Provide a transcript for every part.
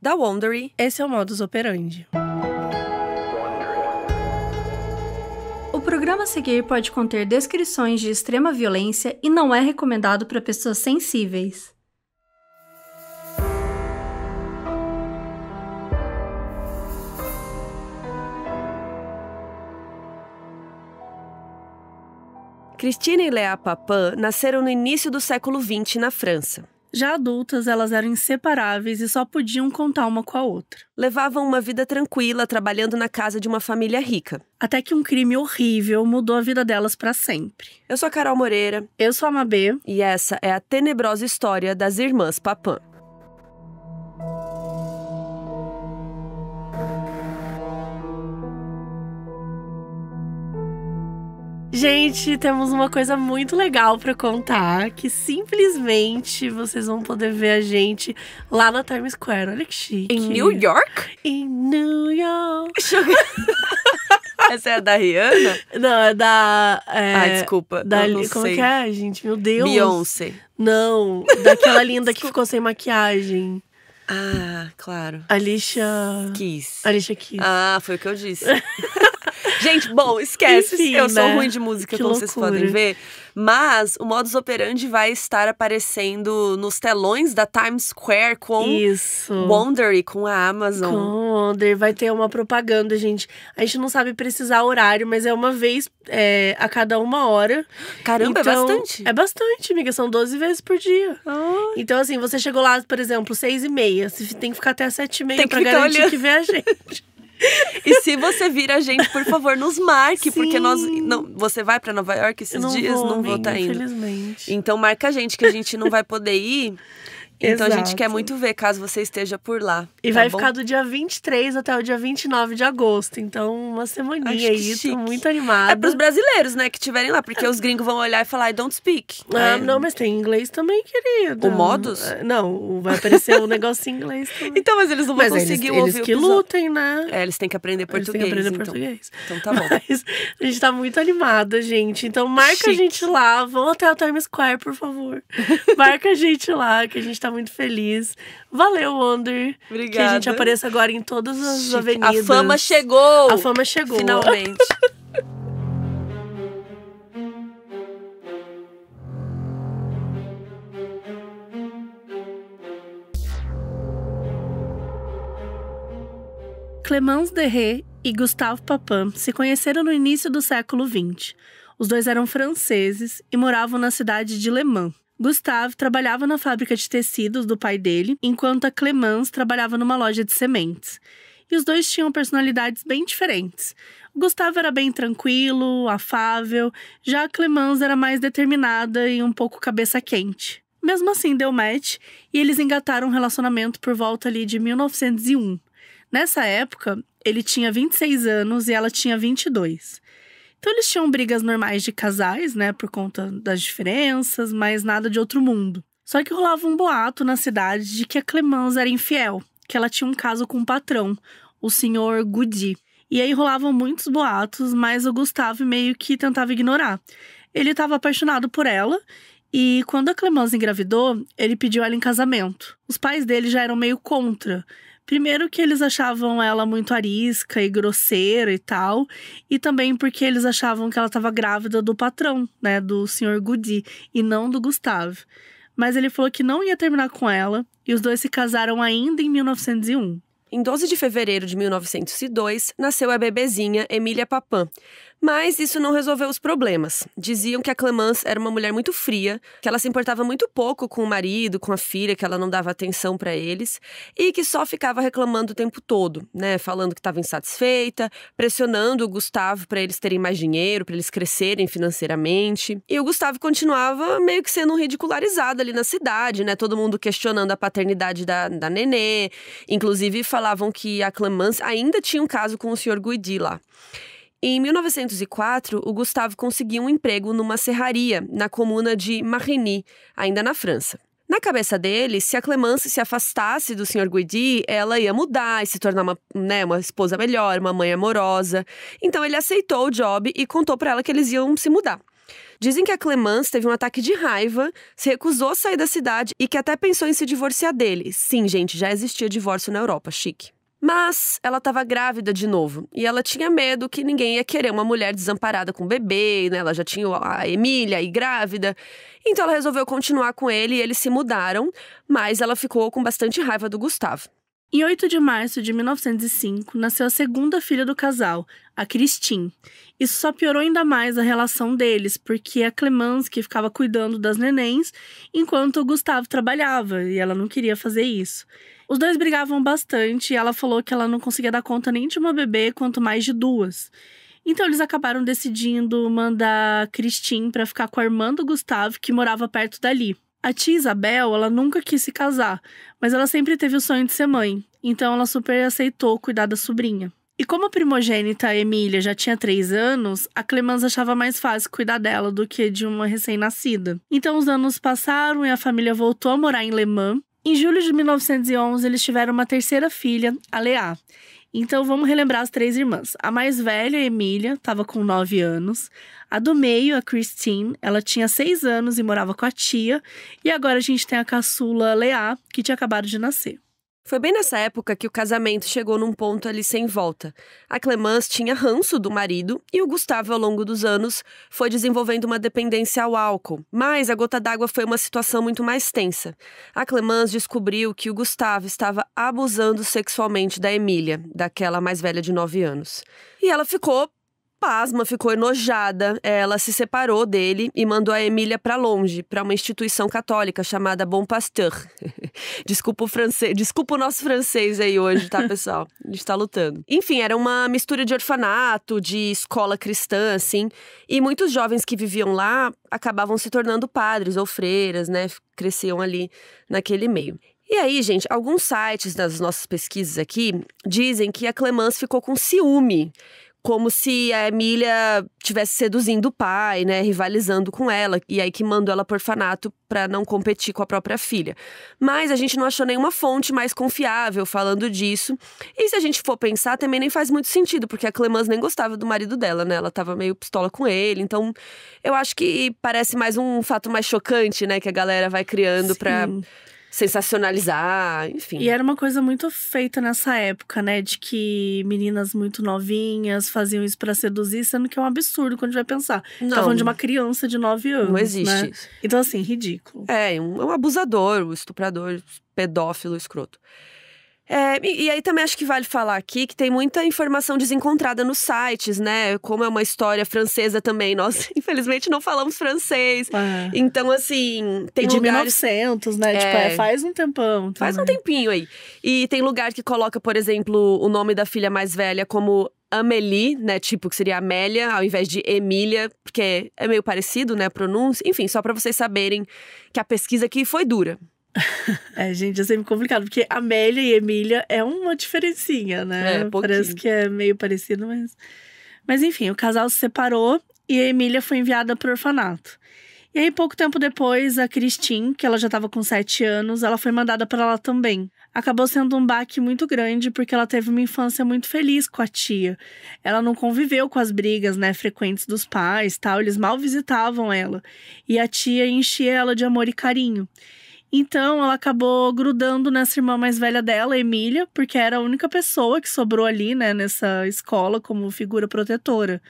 Da Wondery, esse é o modus operandi. O programa a seguir pode conter descrições de extrema violência e não é recomendado para pessoas sensíveis. Cristina e Léa Papin nasceram no início do século XX na França. Já adultas, elas eram inseparáveis e só podiam contar uma com a outra. Levavam uma vida tranquila, trabalhando na casa de uma família rica. Até que um crime horrível mudou a vida delas para sempre. Eu sou a Carol Moreira. Eu sou a Mabê. E essa é a tenebrosa história das Irmãs Papã. Gente, temos uma coisa muito legal para contar, que simplesmente vocês vão poder ver a gente lá na Times Square. Olha que chique. Em New York? Em New York. Essa é a da Rihanna? Não, é da. É, ah, desculpa. Da, não como é sei. que é, gente? Meu Deus. Beyoncé. Não, daquela linda que ficou sem maquiagem. Ah, claro. Alicia. Kiss. Alicia Kiss. Ah, foi o que eu disse. Gente, bom, esquece. Enfim, eu né? sou ruim de música, que como loucura. vocês podem ver. Mas o modus operandi vai estar aparecendo nos telões da Times Square com Isso. Wonder e com a Amazon. Com Wonder. Vai ter uma propaganda, gente. A gente não sabe precisar horário, mas é uma vez é, a cada uma hora. Caramba, é então, é bastante. É bastante, amiga. São 12 vezes por dia. Então, assim, você chegou lá, por exemplo, seis e meia. Você tem que ficar até sete e meia pra garantir olhando. que vê a gente. E se você vir a gente, por favor, nos marque, Sim. porque nós não, você vai para Nova York esses não dias, vou, não vou estar tá indo. Infelizmente. Então marca a gente que a gente não vai poder ir. Então a gente quer muito ver caso você esteja por lá. E tá vai bom? ficar do dia 23 até o dia 29 de agosto. Então, uma semaninha aí, tô muito animada. É pros brasileiros, né, que estiverem lá, porque os gringos vão olhar e falar, I don't speak. Ah, é. não, mas tem inglês também, querido. O modos? Ah, não, vai aparecer um negócio em inglês também. Então, mas eles não vão mas conseguir eles, ouvir eles que o lutem, né? É, eles têm que aprender português. Eles têm que aprender então. português. Então, então tá bom. Mas a gente tá muito animada, gente. Então marca Chique. a gente lá. Vão até o Times Square, por favor. marca a gente lá, que a gente tá tá muito feliz. Valeu, Wonder. Obrigada. Que a gente apareça agora em todas as Chique. avenidas. A fama chegou! A fama chegou. Finalmente. Clemence Derré e Gustave Papin se conheceram no início do século XX. Os dois eram franceses e moravam na cidade de Le Mans. Gustave trabalhava na fábrica de tecidos do pai dele, enquanto a Clemence trabalhava numa loja de sementes. E os dois tinham personalidades bem diferentes. O Gustavo era bem tranquilo, afável, já a Clemence era mais determinada e um pouco cabeça quente. Mesmo assim, deu match e eles engataram um relacionamento por volta ali de 1901. Nessa época, ele tinha 26 anos e ela tinha 22. Então eles tinham brigas normais de casais, né, por conta das diferenças, mas nada de outro mundo. Só que rolava um boato na cidade de que a Clemence era infiel, que ela tinha um caso com um patrão, o senhor Goody. E aí rolavam muitos boatos, mas o Gustavo meio que tentava ignorar. Ele estava apaixonado por ela e quando a Clemence engravidou, ele pediu ela em casamento. Os pais dele já eram meio contra, Primeiro que eles achavam ela muito arisca e grosseira e tal, e também porque eles achavam que ela estava grávida do patrão, né, do senhor Goodie, e não do Gustavo. Mas ele falou que não ia terminar com ela, e os dois se casaram ainda em 1901. Em 12 de fevereiro de 1902, nasceu a bebezinha Emília Papin. Mas isso não resolveu os problemas. Diziam que a Clemence era uma mulher muito fria, que ela se importava muito pouco com o marido, com a filha, que ela não dava atenção para eles e que só ficava reclamando o tempo todo, né, falando que estava insatisfeita, pressionando o Gustavo para eles terem mais dinheiro, para eles crescerem financeiramente. E o Gustavo continuava meio que sendo ridicularizado ali na cidade, né, todo mundo questionando a paternidade da, da Nenê. Inclusive falavam que a Clemence ainda tinha um caso com o senhor Guidi lá. Em 1904, o Gustavo conseguiu um emprego numa serraria, na comuna de Marigny, ainda na França. Na cabeça dele, se a Clemence se afastasse do Sr. Guidi, ela ia mudar e se tornar uma, né, uma esposa melhor, uma mãe amorosa. Então ele aceitou o job e contou para ela que eles iam se mudar. Dizem que a Clemence teve um ataque de raiva, se recusou a sair da cidade e que até pensou em se divorciar dele. Sim, gente, já existia divórcio na Europa, chique. Mas ela estava grávida de novo e ela tinha medo que ninguém ia querer uma mulher desamparada com bebê, né? Ela já tinha a Emília e grávida. Então ela resolveu continuar com ele e eles se mudaram, mas ela ficou com bastante raiva do Gustavo. Em 8 de março de 1905, nasceu a segunda filha do casal, a Christine. Isso só piorou ainda mais a relação deles, porque a Clemence que ficava cuidando das nenéns, enquanto o Gustavo trabalhava, e ela não queria fazer isso. Os dois brigavam bastante e ela falou que ela não conseguia dar conta nem de uma bebê, quanto mais de duas. Então eles acabaram decidindo mandar Christine para ficar com a irmã do Gustavo, que morava perto dali. A tia Isabel, ela nunca quis se casar, mas ela sempre teve o sonho de ser mãe, então ela super aceitou cuidar da sobrinha. E como a primogênita Emília já tinha três anos, a Clemans achava mais fácil cuidar dela do que de uma recém-nascida. Então os anos passaram e a família voltou a morar em Le Mans, em julho de 1911, eles tiveram uma terceira filha, a Leá. Então vamos relembrar as três irmãs. A mais velha, a Emília, estava com 9 anos. A do meio, a Christine, ela tinha 6 anos e morava com a tia. E agora a gente tem a caçula Leá, que tinha acabado de nascer. Foi bem nessa época que o casamento chegou num ponto ali sem volta. A Clemence tinha ranço do marido e o Gustavo, ao longo dos anos, foi desenvolvendo uma dependência ao álcool. Mas a gota d'água foi uma situação muito mais tensa. A Clemence descobriu que o Gustavo estava abusando sexualmente da Emília, daquela mais velha de 9 anos. E ela ficou pasma, ficou enojada. Ela se separou dele e mandou a Emília para longe, para uma instituição católica chamada Bon Pasteur. desculpa o francês, desculpa o nosso francês aí hoje, tá, pessoal? A gente tá lutando. Enfim, era uma mistura de orfanato, de escola cristã, assim, e muitos jovens que viviam lá acabavam se tornando padres ou freiras, né? Cresciam ali naquele meio. E aí, gente, alguns sites das nossas pesquisas aqui dizem que a Clemence ficou com ciúme como se a Emília tivesse seduzindo o pai, né, rivalizando com ela, e aí que mandou ela por orfanato para não competir com a própria filha. Mas a gente não achou nenhuma fonte mais confiável falando disso. E se a gente for pensar, também nem faz muito sentido, porque a Clemence nem gostava do marido dela, né? Ela tava meio pistola com ele. Então, eu acho que parece mais um fato mais chocante, né, que a galera vai criando para sensacionalizar, enfim. E era uma coisa muito feita nessa época, né? De que meninas muito novinhas faziam isso para seduzir, sendo que é um absurdo quando a gente vai pensar. Tá Não. Tá falando de uma criança de 9 anos. Não né? existe. Né? Então, assim, ridículo. É, um, é um abusador, um estuprador, pedófilo, escroto. É, e, e, aí também acho que vale falar aqui que tem muita informação desencontrada nos sites, né? Como é uma história francesa também, nós infelizmente não falamos francês. É. Então, assim, tem e de lugares... 1900, né? Tipo, é. Tipo, faz um tempão. Também. Faz um tempinho aí. E tem lugar que coloca, por exemplo, o nome da filha mais velha como Amélie, né? Tipo, que seria Amélia, ao invés de Emília, porque é meio parecido, né? A pronúncia. Enfim, só para vocês saberem que a pesquisa aqui foi dura. é, gente, é sempre complicado, porque Amélia e Emília é uma diferencinha, né? É, pouquinho. Parece que é meio parecido, mas. Mas enfim, o casal se separou e a Emília foi enviada para o orfanato. E aí, pouco tempo depois, a Christine, que ela já estava com 7 anos, ela foi mandada para lá também. Acabou sendo um baque muito grande porque ela teve uma infância muito feliz com a tia. Ela não conviveu com as brigas, né, frequentes dos pais, tal, eles mal visitavam ela. E a tia enchia ela de amor e carinho. Então ela acabou grudando nessa irmã mais velha dela, Emília, porque era a única pessoa que sobrou ali, né, nessa escola como figura protetora.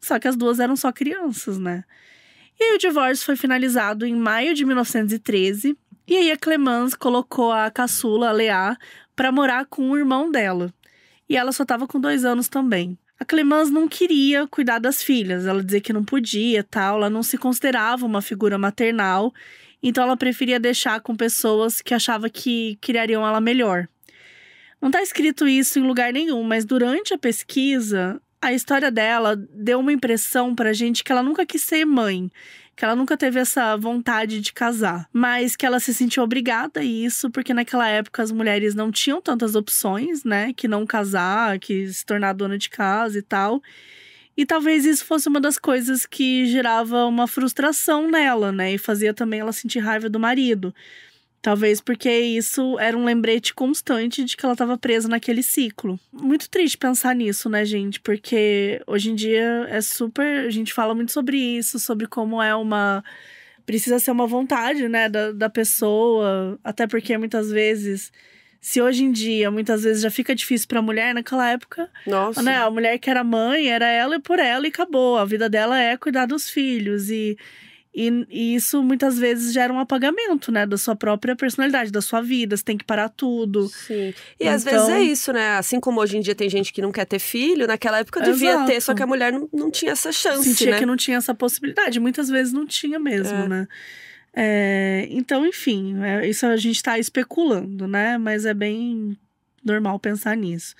Só que as duas eram só crianças, né? E aí o divórcio foi finalizado em maio de 1913, e aí a Clemence colocou a caçula, a Leá, para morar com o irmão dela. E ela só estava com dois anos também. A Clemence não queria cuidar das filhas, ela dizia que não podia, tal, ela não se considerava uma figura maternal então ela preferia deixar com pessoas que achava que criariam ela melhor. Não está escrito isso em lugar nenhum, mas durante a pesquisa, a história dela deu uma impressão a gente que ela nunca quis ser mãe, que ela nunca teve essa vontade de casar, mas que ela se sentiu obrigada a isso porque naquela época as mulheres não tinham tantas opções, né, que não casar, que se tornar dona de casa e tal. E talvez isso fosse uma das coisas que gerava uma frustração nela, né? E fazia também ela sentir raiva do marido. Talvez porque isso era um lembrete constante de que ela estava presa naquele ciclo. Muito triste pensar nisso, né, gente? Porque hoje em dia é super. A gente fala muito sobre isso, sobre como é uma. Precisa ser uma vontade, né, da, da pessoa. Até porque muitas vezes se hoje em dia, muitas vezes, já fica difícil pra mulher, naquela época. Nossa. Né, a mulher que era mãe, era ela e por ela e acabou. A vida dela é cuidar dos filhos. E, e, e, isso muitas vezes gera um apagamento, né? Da sua própria personalidade, da sua vida. Você tem que parar tudo. Sim. E então... às vezes então é isso, né? Assim como hoje em dia tem gente que não quer ter filho, naquela época devia Exato. ter, só que a mulher não, não tinha essa chance. Sentia né? que não tinha essa possibilidade. Muitas vezes não tinha mesmo, é. né? É, então, enfim, é, isso a gente está especulando, né? Mas é bem normal pensar nisso.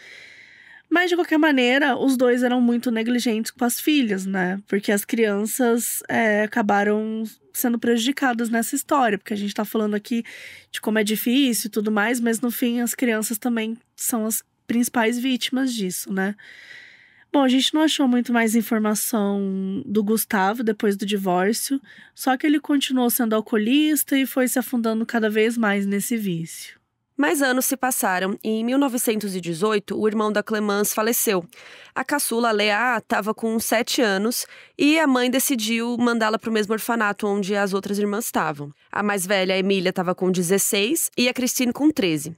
Mas, de qualquer maneira, os dois eram muito negligentes com as filhas, né? Porque as crianças é, acabaram sendo prejudicadas nessa história, porque a gente tá falando aqui de como é difícil e tudo mais, mas no fim as crianças também são as principais vítimas disso, né? Bom, a gente não achou muito mais informação do Gustavo depois do divórcio, só que ele continuou sendo alcoolista e foi se afundando cada vez mais nesse vício. Mais anos se passaram e em 1918 o irmão da Clemence faleceu. A caçula Leá estava com 7 anos e a mãe decidiu mandá-la para o mesmo orfanato onde as outras irmãs estavam. A mais velha, a Emília, estava com 16 e a Cristine com 13.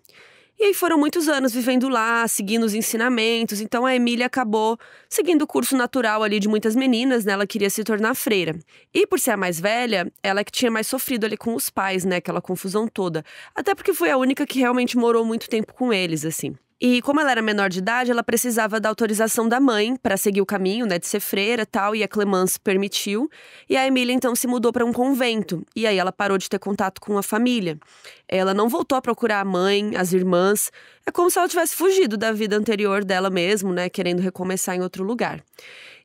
E aí foram muitos anos vivendo lá, seguindo os ensinamentos. Então a Emília acabou seguindo o curso natural ali de muitas meninas, né? Ela queria se tornar freira. E por ser a mais velha, ela é que tinha mais sofrido ali com os pais, né? Aquela confusão toda. Até porque foi a única que realmente morou muito tempo com eles, assim. E como ela era menor de idade, ela precisava da autorização da mãe para seguir o caminho, né, de ser freira, tal, e a Clemence permitiu. E a Emília então se mudou para um convento, e aí ela parou de ter contato com a família. Ela não voltou a procurar a mãe, as irmãs. É como se ela tivesse fugido da vida anterior dela mesmo, né, querendo recomeçar em outro lugar.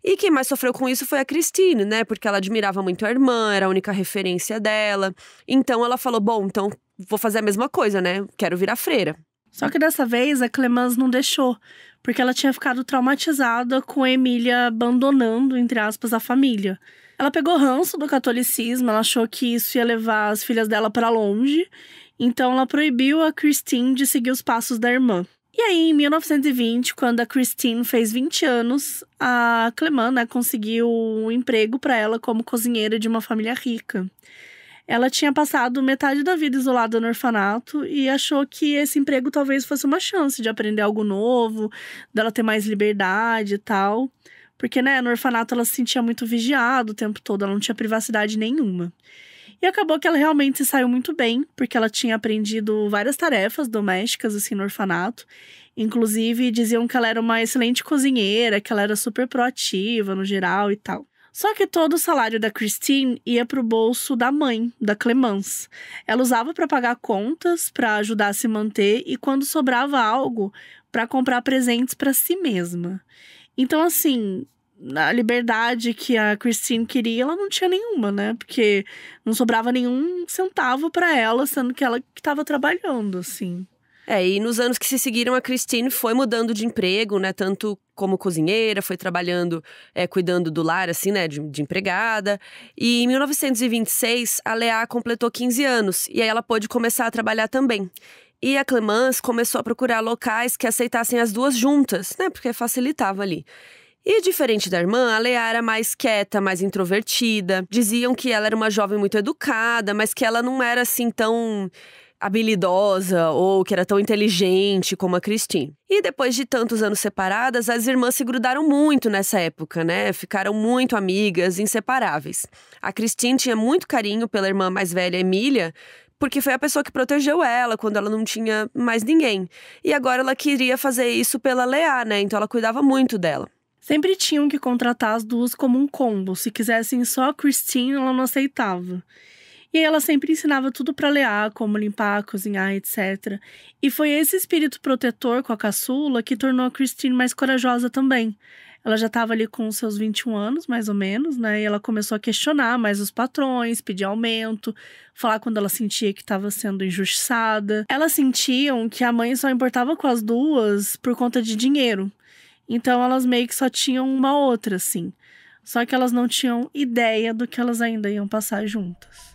E quem mais sofreu com isso foi a Christine, né? Porque ela admirava muito a irmã, era a única referência dela. Então ela falou: bom, então vou fazer a mesma coisa, né? Quero virar freira. Só que dessa vez a Clemence não deixou, porque ela tinha ficado traumatizada com a Emília abandonando, entre aspas, a família. Ela pegou ranço do catolicismo, ela achou que isso ia levar as filhas dela para longe, então ela proibiu a Christine de seguir os passos da irmã. E aí, em 1920, quando a Christine fez 20 anos, a Clemence né, conseguiu um emprego para ela como cozinheira de uma família rica. Ela tinha passado metade da vida isolada no orfanato e achou que esse emprego talvez fosse uma chance de aprender algo novo, dela ter mais liberdade e tal. Porque, né, no orfanato ela se sentia muito vigiada o tempo todo, ela não tinha privacidade nenhuma. E acabou que ela realmente se saiu muito bem, porque ela tinha aprendido várias tarefas domésticas, assim, no orfanato. Inclusive, diziam que ela era uma excelente cozinheira, que ela era super proativa no geral e tal. Só que todo o salário da Christine ia para o bolso da mãe, da Clemence. Ela usava para pagar contas, para ajudar a se manter e quando sobrava algo, para comprar presentes para si mesma. Então, assim, a liberdade que a Christine queria, ela não tinha nenhuma, né? Porque não sobrava nenhum centavo para ela, sendo que ela que estava trabalhando, assim. É, e nos anos que se seguiram, a Christine foi mudando de emprego, né? Tanto como cozinheira, foi trabalhando, é, cuidando do lar, assim, né? De, de, empregada. E em 1926, a Leá completou 15 anos. E aí ela pôde começar a trabalhar também. E a Clemence começou a procurar locais que aceitassem as duas juntas, né? Porque facilitava ali. E diferente da irmã, a Leá era mais quieta, mais introvertida. Diziam que ela era uma jovem muito educada, mas que ela não era assim tão habilidosa ou que era tão inteligente como a Christine. E depois de tantos anos separadas, as irmãs se grudaram muito nessa época, né? Ficaram muito amigas, inseparáveis. A Christine tinha muito carinho pela irmã mais velha, Emília, porque foi a pessoa que protegeu ela quando ela não tinha mais ninguém. E agora ela queria fazer isso pela Leá, né? Então ela cuidava muito dela. Sempre tinham que contratar as duas como um combo. Se quisessem só a Christine, ela não aceitava. E ela sempre ensinava tudo para Leá, ah, como limpar, cozinhar, etc. E foi esse espírito protetor com a caçula que tornou a Christine mais corajosa também. Ela já estava ali com seus 21 anos, mais ou menos, né? E ela começou a questionar mais os patrões, pedir aumento, falar quando ela sentia que estava sendo injustiçada. Elas sentiam que a mãe só importava com as duas por conta de dinheiro. Então elas meio que só tinham uma outra, assim. Só que elas não tinham ideia do que elas ainda iam passar juntas.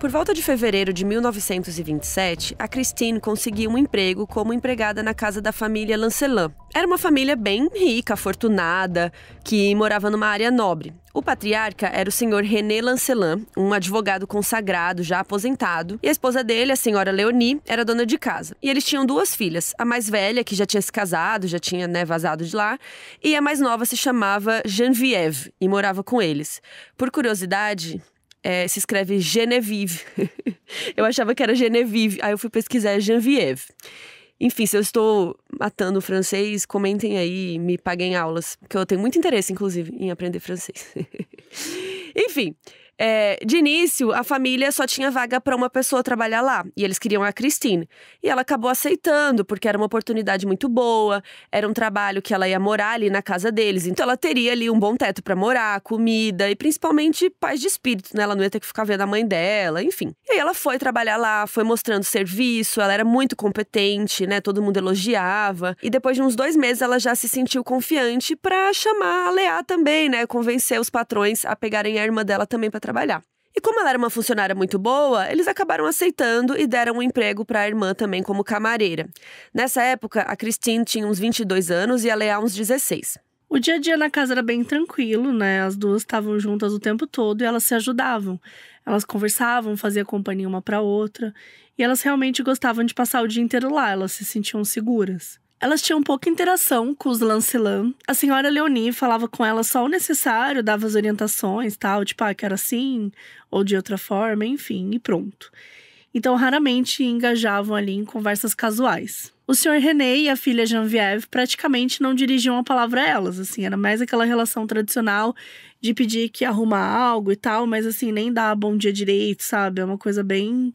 Por volta de fevereiro de 1927, a Christine conseguiu um emprego como empregada na casa da família Lancelin. Era uma família bem rica, afortunada, que morava numa área nobre. O patriarca era o senhor René Lancelin, um advogado consagrado, já aposentado, e a esposa dele, a senhora Leonie, era dona de casa. E eles tinham duas filhas, a mais velha, que já tinha se casado, já tinha né, vazado de lá, e a mais nova se chamava Geneviève e morava com eles. Por curiosidade, é, se escreve Genevieve. eu achava que era Genevieve, aí eu fui pesquisar Genevieve. Enfim, se eu estou matando o francês, comentem aí, me paguem aulas, que eu tenho muito interesse, inclusive, em aprender francês. Enfim, é, de início, a família só tinha vaga para uma pessoa trabalhar lá e eles queriam a Christine. E ela acabou aceitando, porque era uma oportunidade muito boa, era um trabalho que ela ia morar ali na casa deles, então ela teria ali um bom teto para morar, comida e principalmente paz de espírito, né? Ela não ia ter que ficar vendo a mãe dela, enfim. E aí ela foi trabalhar lá, foi mostrando serviço, ela era muito competente, né? Todo mundo elogiava. E depois de uns dois meses ela já se sentiu confiante para chamar a Leá também, né? Convencer os patrões a pegarem a irmã dela também para trabalhar. E como ela era uma funcionária muito boa, eles acabaram aceitando e deram um emprego para a irmã também como camareira. Nessa época, a Christine tinha uns 22 anos e a Leá uns 16. O dia a dia na casa era bem tranquilo, né? As duas estavam juntas o tempo todo e elas se ajudavam. Elas conversavam, faziam companhia uma para outra, e elas realmente gostavam de passar o dia inteiro lá, elas se sentiam seguras. Elas tinham pouca interação com os Lancelin. A senhora Leonie falava com elas só o necessário, dava as orientações, tal, tipo, ah, que era assim, ou de outra forma, enfim, e pronto. Então, raramente engajavam ali em conversas casuais. O senhor René e a filha Geneviève praticamente não dirigiam a palavra a elas, assim, era mais aquela relação tradicional de pedir que arruma algo e tal, mas assim, nem dá bom dia direito, sabe? É uma coisa bem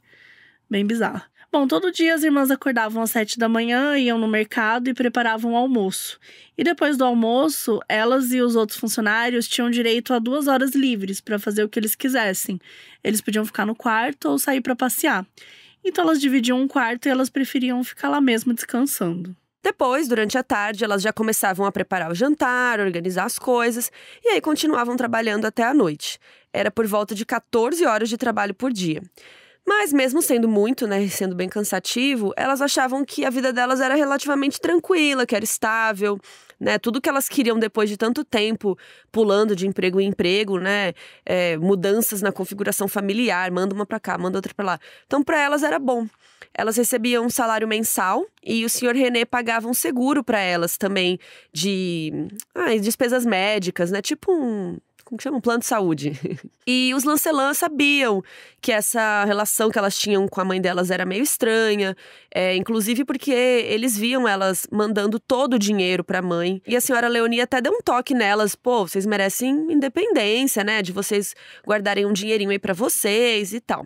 bem bizarra. Bom, todo dia as irmãs acordavam às sete da manhã, iam no mercado e preparavam o almoço. E depois do almoço, elas e os outros funcionários tinham direito a duas horas livres para fazer o que eles quisessem. Eles podiam ficar no quarto ou sair para passear. Então elas dividiam um quarto e elas preferiam ficar lá mesmo descansando. Depois, durante a tarde, elas já começavam a preparar o jantar, organizar as coisas, e aí continuavam trabalhando até a noite. Era por volta de 14 horas de trabalho por dia. Mas mesmo sendo muito, né, sendo bem cansativo, elas achavam que a vida delas era relativamente tranquila, que era estável, né? Tudo que elas queriam depois de tanto tempo pulando de emprego em emprego, né? É, mudanças na configuração familiar, manda uma para cá, manda outra para lá. Então para elas era bom. Elas recebiam um salário mensal e o senhor René pagava um seguro para elas também de ah, despesas médicas, né? Tipo um como que chama? Um plano de saúde. e os Lancelan sabiam que essa relação que elas tinham com a mãe delas era meio estranha, é, inclusive porque eles viam elas mandando todo o dinheiro para a mãe. E a senhora Leonie até deu um toque nelas, pô, vocês merecem independência, né, de vocês guardarem um dinheirinho aí para vocês e tal.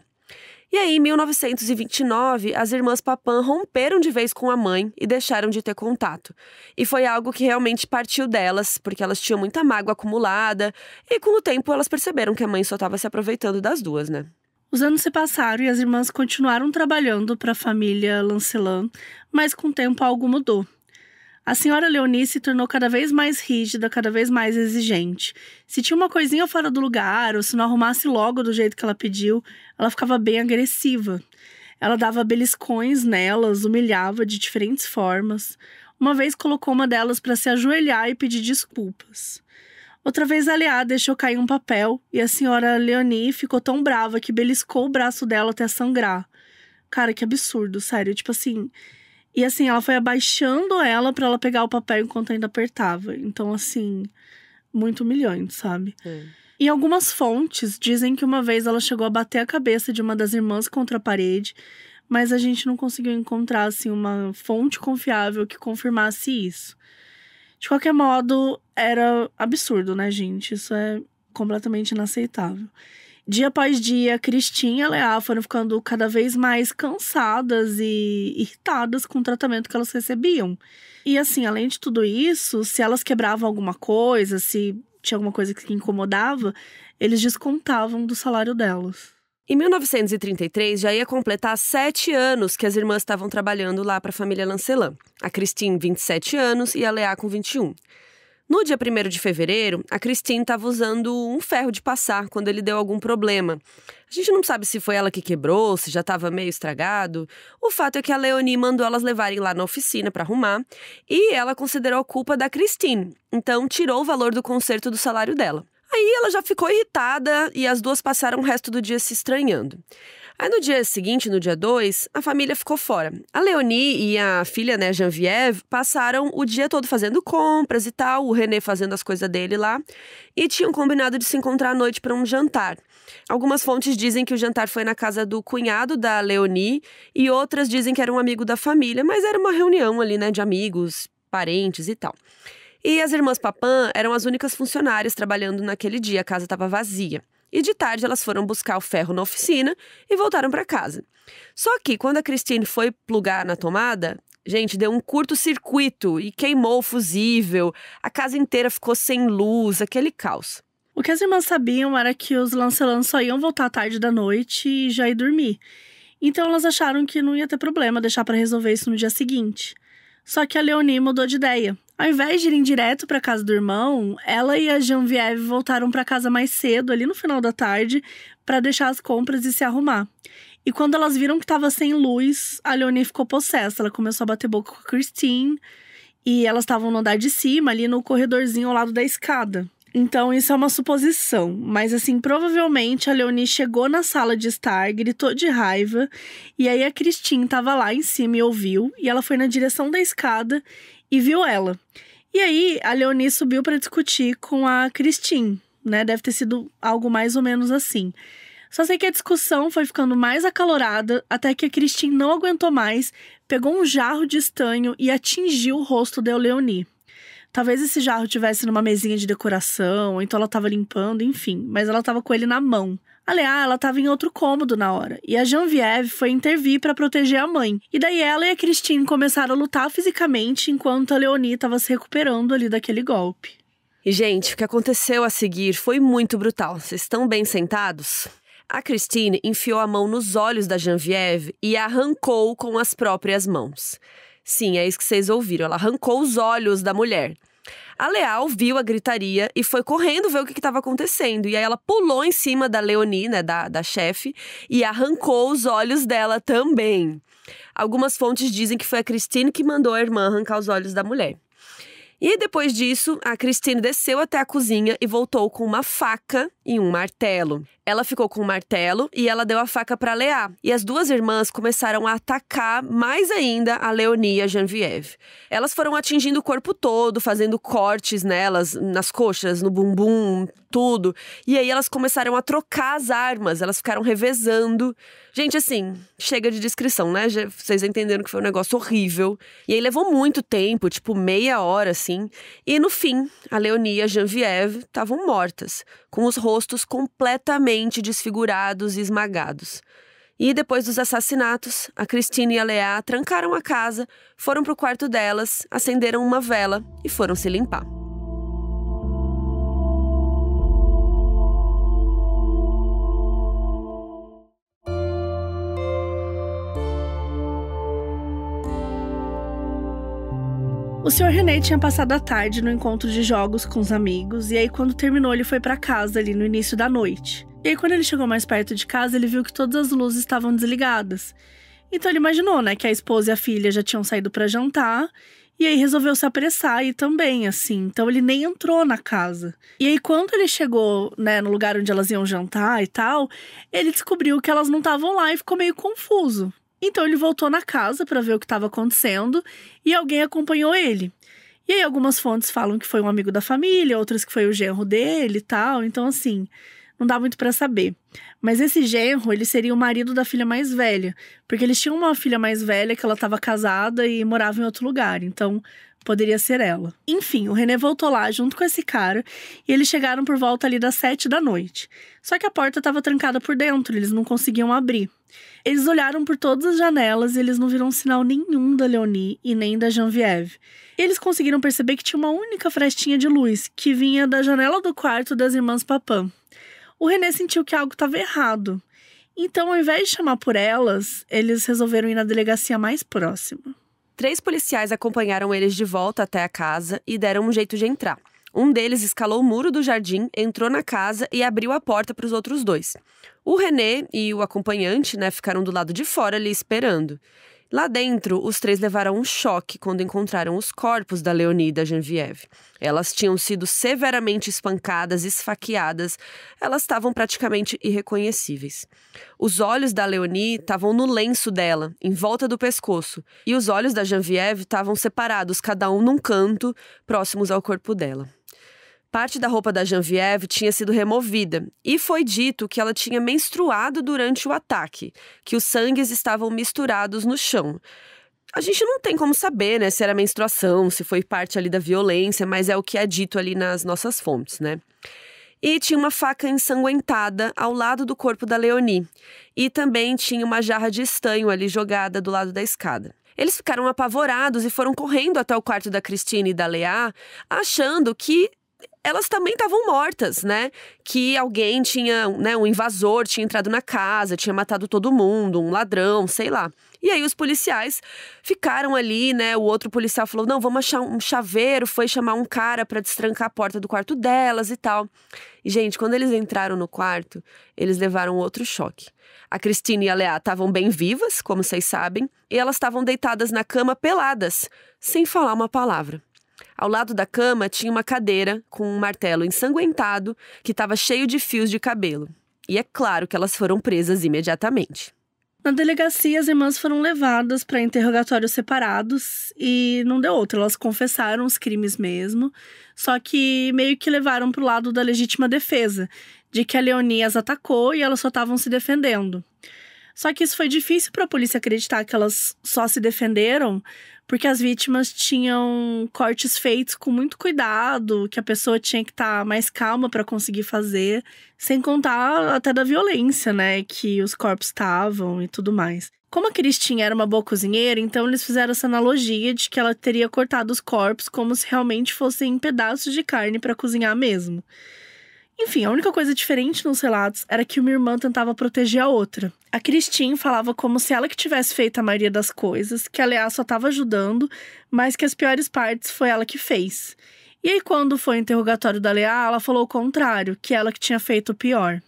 E aí, em 1929, as irmãs Papan romperam de vez com a mãe e deixaram de ter contato. E foi algo que realmente partiu delas, porque elas tinham muita mágoa acumulada, e com o tempo elas perceberam que a mãe só estava se aproveitando das duas, né? Os anos se passaram e as irmãs continuaram trabalhando para a família Lancelin, mas com o tempo algo mudou. A senhora Leoni se tornou cada vez mais rígida, cada vez mais exigente. Se tinha uma coisinha fora do lugar, ou se não arrumasse logo do jeito que ela pediu, ela ficava bem agressiva. Ela dava beliscões nelas, humilhava de diferentes formas. Uma vez colocou uma delas para se ajoelhar e pedir desculpas. Outra vez a Leá deixou cair um papel e a senhora Leoni ficou tão brava que beliscou o braço dela até sangrar. Cara, que absurdo, sério. Tipo assim, e assim, ela foi abaixando ela para ela pegar o papel enquanto ainda apertava. Então, assim, muito humilhante, sabe? É. E algumas fontes dizem que uma vez ela chegou a bater a cabeça de uma das irmãs contra a parede, mas a gente não conseguiu encontrar assim uma fonte confiável que confirmasse isso. De qualquer modo, era absurdo, né, gente? Isso é completamente inaceitável dia após dia, Cristina e a Leá foram ficando cada vez mais cansadas e irritadas com o tratamento que elas recebiam. E assim, além de tudo isso, se elas quebravam alguma coisa, se tinha alguma coisa que incomodava, eles descontavam do salário delas. Em 1933, já ia completar sete anos que as irmãs estavam trabalhando lá para a família Lancelin. A Christine, 27 anos, e a Leá, com 21. No dia 1 de fevereiro, a Christine estava usando um ferro de passar quando ele deu algum problema. A gente não sabe se foi ela que quebrou, se já estava meio estragado. O fato é que a Leonie mandou elas levarem lá na oficina para arrumar e ela considerou a culpa da Christine, então tirou o valor do conserto do salário dela. Aí ela já ficou irritada e as duas passaram o resto do dia se estranhando. Aí no dia seguinte, no dia 2, a família ficou fora. A Leonie e a filha, né, Geneviève, passaram o dia todo fazendo compras e tal, o René fazendo as coisas dele lá, e tinham combinado de se encontrar à noite para um jantar. Algumas fontes dizem que o jantar foi na casa do cunhado da Leonie e outras dizem que era um amigo da família, mas era uma reunião ali, né, de amigos, parentes e tal. E as irmãs Papin eram as únicas funcionárias trabalhando naquele dia, a casa estava vazia. E de tarde elas foram buscar o ferro na oficina e voltaram para casa. Só que quando a Christine foi plugar na tomada, gente, deu um curto-circuito e queimou o fusível, a casa inteira ficou sem luz, aquele caos. O que as irmãs sabiam era que os Lancelans só iam voltar à tarde da noite e já ir dormir. Então elas acharam que não ia ter problema deixar para resolver isso no dia seguinte. Só que a Leonie mudou de ideia. Ao invés de irem direto para casa do irmão, ela e a Genevieve voltaram para casa mais cedo, ali no final da tarde, para deixar as compras e se arrumar. E quando elas viram que estava sem luz, a Leonie ficou possessa. Ela começou a bater boca com a Christine. E elas estavam no andar de cima, ali no corredorzinho ao lado da escada. Então, isso é uma suposição, mas assim, provavelmente a Leonie chegou na sala de estar, gritou de raiva, e aí a Christine estava lá em cima e ouviu, e ela foi na direção da escada e viu ela. E aí a Leonie subiu para discutir com a Christine, né? Deve ter sido algo mais ou menos assim. Só sei que a discussão foi ficando mais acalorada até que a Christine não aguentou mais, pegou um jarro de estanho e atingiu o rosto da Leonie. Talvez esse jarro tivesse numa mesinha de decoração, então ela tava limpando, enfim, mas ela tava com ele na mão. Aliás, ela tava em outro cômodo na hora, e a Genevieve foi intervir para proteger a mãe. E daí ela e a Christine começaram a lutar fisicamente enquanto a Leonie estava se recuperando ali daquele golpe. E, gente, o que aconteceu a seguir foi muito brutal. Vocês estão bem sentados? A Christine enfiou a mão nos olhos da Genevieve e a arrancou com as próprias mãos. Sim, é isso que vocês ouviram. Ela arrancou os olhos da mulher. A Leal viu a gritaria e foi correndo ver o que estava acontecendo. E aí ela pulou em cima da Leonie, né, da, da chefe, e arrancou os olhos dela também. Algumas fontes dizem que foi a Christine que mandou a irmã arrancar os olhos da mulher. E depois disso, a Christine desceu até a cozinha e voltou com uma faca e um martelo. Ela ficou com o martelo e ela deu a faca para Leá. E as duas irmãs começaram a atacar mais ainda a Leonia e a Genevieve. Elas foram atingindo o corpo todo, fazendo cortes nelas, nas coxas, no bumbum, tudo. E aí elas começaram a trocar as armas, elas ficaram revezando. Gente, assim, chega de descrição, né? Já, vocês entenderam que foi um negócio horrível. E aí levou muito tempo, tipo meia hora, assim. E no fim, a Leonia e a Genevieve estavam mortas com os rostos completamente desfigurados e esmagados. E depois dos assassinatos, a Cristina e a Leá trancaram a casa, foram para o quarto delas, acenderam uma vela e foram se limpar. O senhor René tinha passado a tarde no encontro de jogos com os amigos, e aí quando terminou ele foi para casa ali no início da noite. E aí quando ele chegou mais perto de casa, ele viu que todas as luzes estavam desligadas. Então ele imaginou, né, que a esposa e a filha já tinham saído para jantar, e aí resolveu se apressar e também, assim. Então ele nem entrou na casa. E aí, quando ele chegou, né, no lugar onde elas iam jantar e tal, ele descobriu que elas não estavam lá e ficou meio confuso. Então ele voltou na casa para ver o que estava acontecendo e alguém acompanhou ele. E aí algumas fontes falam que foi um amigo da família, outras que foi o genro dele e tal. Então assim, não dá muito para saber. Mas esse genro, ele seria o marido da filha mais velha, porque eles tinham uma filha mais velha que ela estava casada e morava em outro lugar. Então Poderia ser ela. Enfim, o René voltou lá junto com esse cara e eles chegaram por volta ali das sete da noite. Só que a porta estava trancada por dentro, eles não conseguiam abrir. Eles olharam por todas as janelas e eles não viram sinal nenhum da Leonie e nem da Genevieve. Eles conseguiram perceber que tinha uma única frestinha de luz que vinha da janela do quarto das irmãs Papin. O René sentiu que algo estava errado. Então, ao invés de chamar por elas, eles resolveram ir na delegacia mais próxima. Três policiais acompanharam eles de volta até a casa e deram um jeito de entrar. Um deles escalou o muro do jardim, entrou na casa e abriu a porta para os outros dois. O René e o acompanhante né, ficaram do lado de fora ali esperando. Lá dentro, os três levaram um choque quando encontraram os corpos da Leonie e da Genevieve. Elas tinham sido severamente espancadas, esfaqueadas, elas estavam praticamente irreconhecíveis. Os olhos da Leonie estavam no lenço dela, em volta do pescoço, e os olhos da Genevieve estavam separados, cada um num canto, próximos ao corpo dela. Parte da roupa da Genevieve tinha sido removida e foi dito que ela tinha menstruado durante o ataque, que os sangues estavam misturados no chão. A gente não tem como saber, né, se era menstruação, se foi parte ali da violência, mas é o que é dito ali nas nossas fontes, né? E tinha uma faca ensanguentada ao lado do corpo da Leonie. E também tinha uma jarra de estanho ali jogada do lado da escada. Eles ficaram apavorados e foram correndo até o quarto da Christine e da Leá, achando que elas também estavam mortas, né? Que alguém tinha, né, um invasor tinha entrado na casa, tinha matado todo mundo, um ladrão, sei lá. E aí os policiais ficaram ali, né? O outro policial falou: "Não, vamos achar um chaveiro", foi chamar um cara para destrancar a porta do quarto delas e tal. E gente, quando eles entraram no quarto, eles levaram outro choque. A Cristina e a Leá estavam bem vivas, como vocês sabem, e elas estavam deitadas na cama peladas, sem falar uma palavra. Ao lado da cama tinha uma cadeira com um martelo ensanguentado que estava cheio de fios de cabelo. E é claro que elas foram presas imediatamente. Na delegacia, as irmãs foram levadas para interrogatórios separados e não deu outra, elas confessaram os crimes mesmo, só que meio que levaram para o lado da legítima defesa, de que a Leonie as atacou e elas só estavam se defendendo. Só que isso foi difícil para a polícia acreditar que elas só se defenderam, porque as vítimas tinham cortes feitos com muito cuidado, que a pessoa tinha que estar tá mais calma para conseguir fazer, sem contar até da violência, né, que os corpos estavam e tudo mais. Como a Cristina era uma boa cozinheira, então eles fizeram essa analogia de que ela teria cortado os corpos como se realmente fossem pedaços de carne para cozinhar mesmo. Enfim, a única coisa diferente nos relatos era que uma irmã tentava proteger a outra. A Christine falava como se ela que tivesse feito a maioria das coisas, que a Lea só estava ajudando, mas que as piores partes foi ela que fez. E aí, quando foi o interrogatório da Leá, ela falou o contrário, que ela que tinha feito o pior.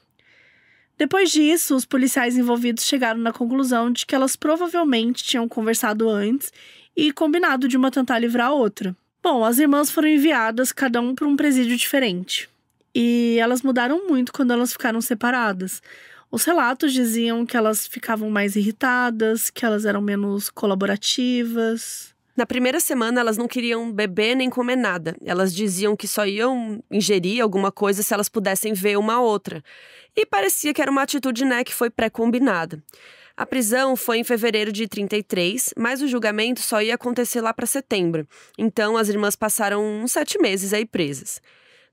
Depois disso, os policiais envolvidos chegaram na conclusão de que elas provavelmente tinham conversado antes e combinado de uma tentar livrar a outra. Bom, as irmãs foram enviadas, cada um para um presídio diferente. E elas mudaram muito quando elas ficaram separadas. Os relatos diziam que elas ficavam mais irritadas, que elas eram menos colaborativas. Na primeira semana, elas não queriam beber nem comer nada. Elas diziam que só iam ingerir alguma coisa se elas pudessem ver uma outra. E parecia que era uma atitude né, que foi pré-combinada. A prisão foi em fevereiro de 33, mas o julgamento só ia acontecer lá para setembro. Então, as irmãs passaram uns sete meses aí presas.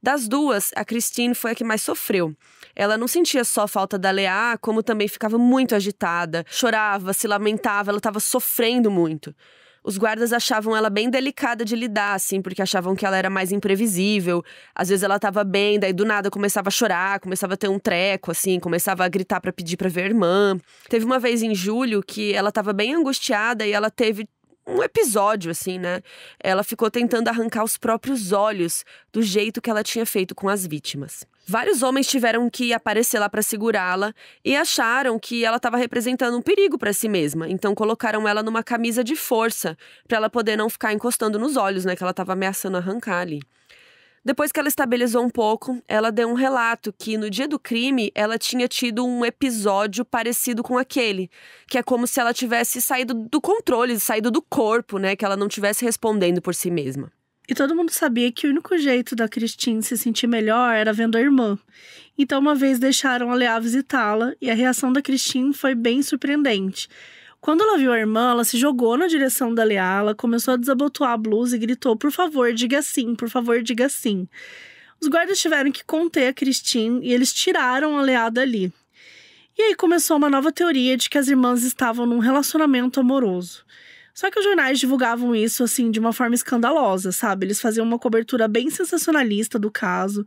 Das duas, a Christine foi a que mais sofreu. Ela não sentia só falta da Leá, como também ficava muito agitada, chorava, se lamentava, ela estava sofrendo muito. Os guardas achavam ela bem delicada de lidar, assim, porque achavam que ela era mais imprevisível. Às vezes ela estava bem, daí do nada começava a chorar, começava a ter um treco, assim, começava a gritar para pedir para ver a irmã. Teve uma vez em julho que ela estava bem angustiada e ela teve um episódio, assim, né? Ela ficou tentando arrancar os próprios olhos do jeito que ela tinha feito com as vítimas. Vários homens tiveram que aparecer lá para segurá-la e acharam que ela estava representando um perigo para si mesma, então colocaram ela numa camisa de força para ela poder não ficar encostando nos olhos, né, que ela estava ameaçando arrancar ali. Depois que ela estabilizou um pouco, ela deu um relato que no dia do crime ela tinha tido um episódio parecido com aquele, que é como se ela tivesse saído do controle, saído do corpo, né? Que ela não tivesse respondendo por si mesma. E todo mundo sabia que o único jeito da Christine se sentir melhor era vendo a irmã. Então, uma vez deixaram a Leá visitá-la e a reação da Christine foi bem surpreendente. Quando ela viu a irmã, ela se jogou na direção da Leala, começou a desabotoar a blusa e gritou: Por favor, diga sim, por favor, diga sim. Os guardas tiveram que conter a Christine e eles tiraram a Leala dali. E aí começou uma nova teoria de que as irmãs estavam num relacionamento amoroso. Só que os jornais divulgavam isso assim de uma forma escandalosa, sabe? Eles faziam uma cobertura bem sensacionalista do caso.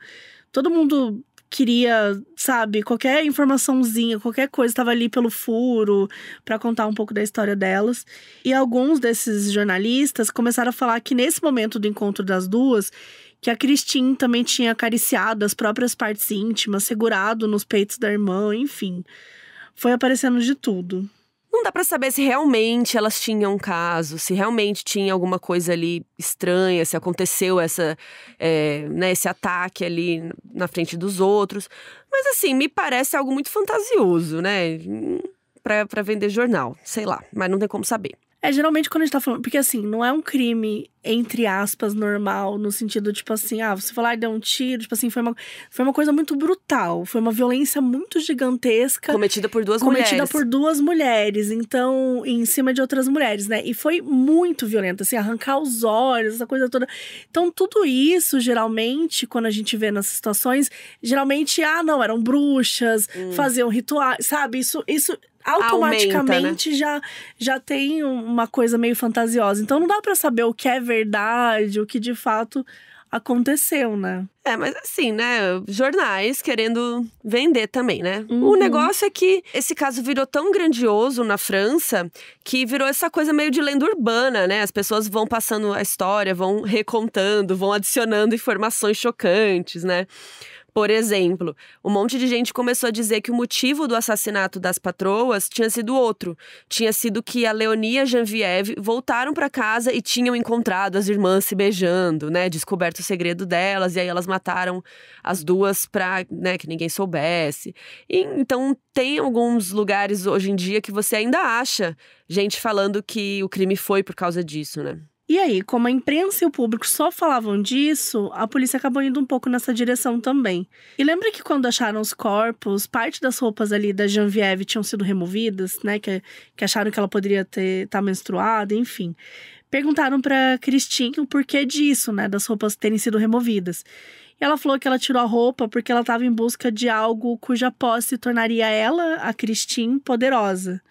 Todo mundo queria, sabe, qualquer informaçãozinha, qualquer coisa, estava ali pelo furo para contar um pouco da história delas. E alguns desses jornalistas começaram a falar que nesse momento do encontro das duas, que a Christine também tinha acariciado as próprias partes íntimas, segurado nos peitos da irmã, enfim. Foi aparecendo de tudo não dá para saber se realmente elas tinham um caso, se realmente tinha alguma coisa ali estranha, se aconteceu essa, é, né, esse ataque ali na frente dos outros. Mas assim, me parece algo muito fantasioso, né? Para vender jornal, sei lá, mas não tem como saber. É, geralmente quando a gente tá falando. Porque assim, não é um crime, entre aspas, normal, no sentido, tipo assim, ah, você falar, e deu um tiro, tipo assim, foi uma, foi uma coisa muito brutal. Foi uma violência muito gigantesca. Cometida por duas cometida mulheres. Cometida por duas mulheres, então, em cima de outras mulheres, né? E foi muito violento, assim, arrancar os olhos, essa coisa toda. Então, tudo isso, geralmente, quando a gente vê nessas situações, geralmente, ah, não, eram bruxas, hum. faziam rituais, sabe? Isso, isso automaticamente Aumenta, né? já, já tem uma coisa meio fantasiosa. Então não dá para saber o que é verdade, o que de fato aconteceu, né? É, mas assim, né? Jornais querendo vender também, né? Uhum. O negócio é que esse caso virou tão grandioso na França que virou essa coisa meio de lenda urbana, né? As pessoas vão passando a história, vão recontando, vão adicionando informações chocantes, né? Por exemplo, um monte de gente começou a dizer que o motivo do assassinato das patroas tinha sido outro. Tinha sido que a Leonie e a Genevieve voltaram para casa e tinham encontrado as irmãs se beijando, né? Descoberto o segredo delas, e aí elas mataram as duas para né, que ninguém soubesse. E, então, tem alguns lugares hoje em dia que você ainda acha gente falando que o crime foi por causa disso, né? E aí, como a imprensa e o público só falavam disso, a polícia acabou indo um pouco nessa direção também. E lembra que quando acharam os corpos, parte das roupas ali da Genevieve tinham sido removidas, né? Que, que acharam que ela poderia ter tá menstruada, enfim. Perguntaram para Christine o porquê disso, né? Das roupas terem sido removidas. E ela falou que ela tirou a roupa porque ela estava em busca de algo cuja posse tornaria ela, a Christine, poderosa.